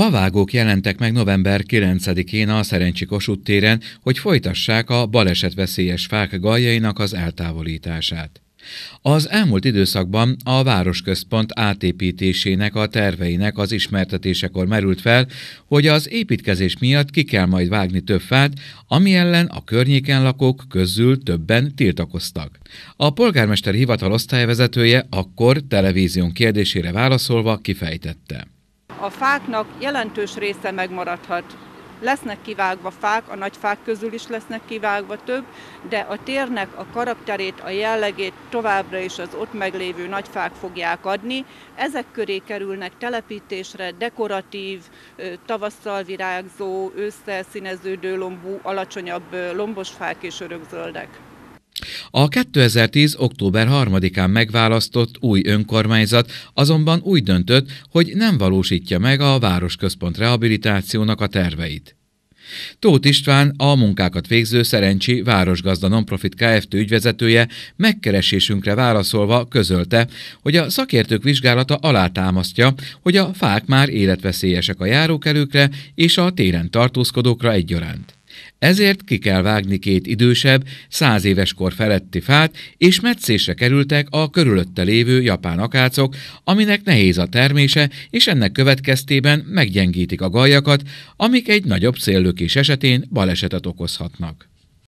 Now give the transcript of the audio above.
Favágók jelentek meg november 9-én a Szerencsi Kossuth téren, hogy folytassák a balesetveszélyes fák galjainak az eltávolítását. Az elmúlt időszakban a városközpont átépítésének a terveinek az ismertetésekor merült fel, hogy az építkezés miatt ki kell majd vágni több fát, ami ellen a környéken lakók közül többen tiltakoztak. A polgármester hivatal osztályvezetője akkor televízión kérdésére válaszolva kifejtette a fáknak jelentős része megmaradhat. Lesznek kivágva fák, a nagy fák közül is lesznek kivágva több, de a térnek a karakterét, a jellegét továbbra is az ott meglévő nagy fák fogják adni. Ezek köré kerülnek telepítésre dekoratív, tavasszal virágzó, ősszel színeződő lombú, alacsonyabb lombos fák és örökzöldek. A 2010. október 3-án megválasztott új önkormányzat azonban úgy döntött, hogy nem valósítja meg a városközpont rehabilitációnak a terveit. Tóth István, a munkákat végző Szerencsi Városgazda Nonprofit Kft. ügyvezetője megkeresésünkre válaszolva közölte, hogy a szakértők vizsgálata alátámasztja, hogy a fák már életveszélyesek a járókelőkre és a téren tartózkodókra egyaránt. Ezért ki kell vágni két idősebb, száz éves kor feletti fát, és metszésre kerültek a körülötte lévő japán akácok, aminek nehéz a termése, és ennek következtében meggyengítik a gajakat, amik egy nagyobb széllökés esetén balesetet okozhatnak.